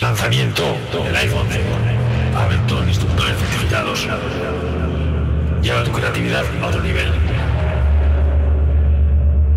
Lanzamiento del iPhone. Lleva tu creatividad a otro nivel.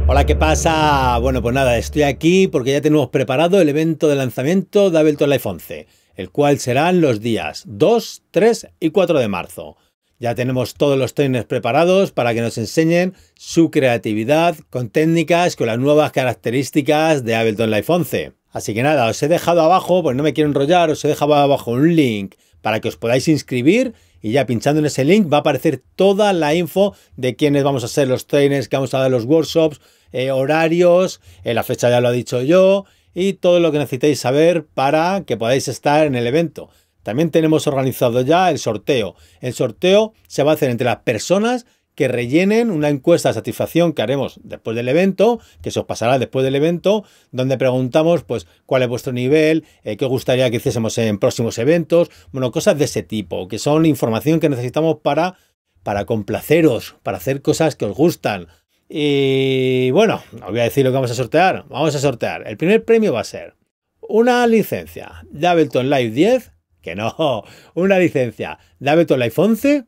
Hola, ¿qué pasa? Bueno, pues nada, estoy aquí porque ya tenemos preparado el evento de lanzamiento de Ableton Life 11, el cual serán los días 2, 3 y 4 de marzo. Ya tenemos todos los trenes preparados para que nos enseñen su creatividad con técnicas, con las nuevas características de Ableton Life 11. Así que nada, os he dejado abajo, pues no me quiero enrollar, os he dejado abajo un link para que os podáis inscribir y ya pinchando en ese link va a aparecer toda la info de quiénes vamos a ser los trainers, que vamos a dar los workshops, eh, horarios, eh, la fecha ya lo he dicho yo y todo lo que necesitéis saber para que podáis estar en el evento. También tenemos organizado ya el sorteo. El sorteo se va a hacer entre las personas que rellenen una encuesta de satisfacción que haremos después del evento, que se os pasará después del evento, donde preguntamos pues cuál es vuestro nivel, eh, qué os gustaría que hiciésemos en próximos eventos, bueno, cosas de ese tipo, que son información que necesitamos para, para complaceros, para hacer cosas que os gustan. Y bueno, os voy a decir lo que vamos a sortear. Vamos a sortear. El primer premio va a ser una licencia de Ableton Live 10, que no, una licencia de Ableton Live 11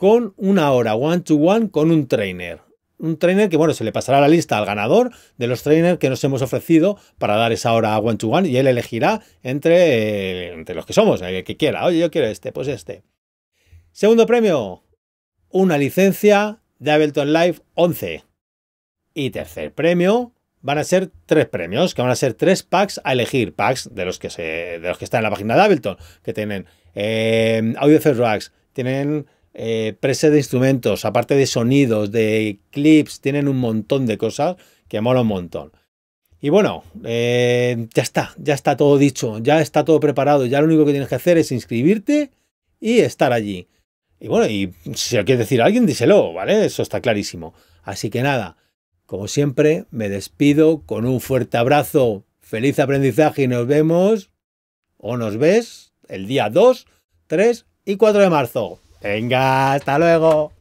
con una hora one-to-one con un trainer. Un trainer que, bueno, se le pasará la lista al ganador de los trainers que nos hemos ofrecido para dar esa hora one-to-one y él elegirá entre, eh, entre los que somos, el que quiera. Oye, yo quiero este, pues este. Segundo premio, una licencia de Ableton Live 11. Y tercer premio, van a ser tres premios, que van a ser tres packs a elegir, packs de los que, se, de los que están en la página de Ableton, que tienen eh, audio racks, tienen eh, prese de instrumentos, aparte de sonidos, de clips, tienen un montón de cosas que mola un montón. Y bueno, eh, ya está, ya está todo dicho, ya está todo preparado, ya lo único que tienes que hacer es inscribirte y estar allí. Y bueno, y si lo quieres decir a alguien, díselo, ¿vale? Eso está clarísimo. Así que nada, como siempre, me despido con un fuerte abrazo, feliz aprendizaje y nos vemos, o nos ves, el día 2, 3 y 4 de marzo. Venga, hasta luego.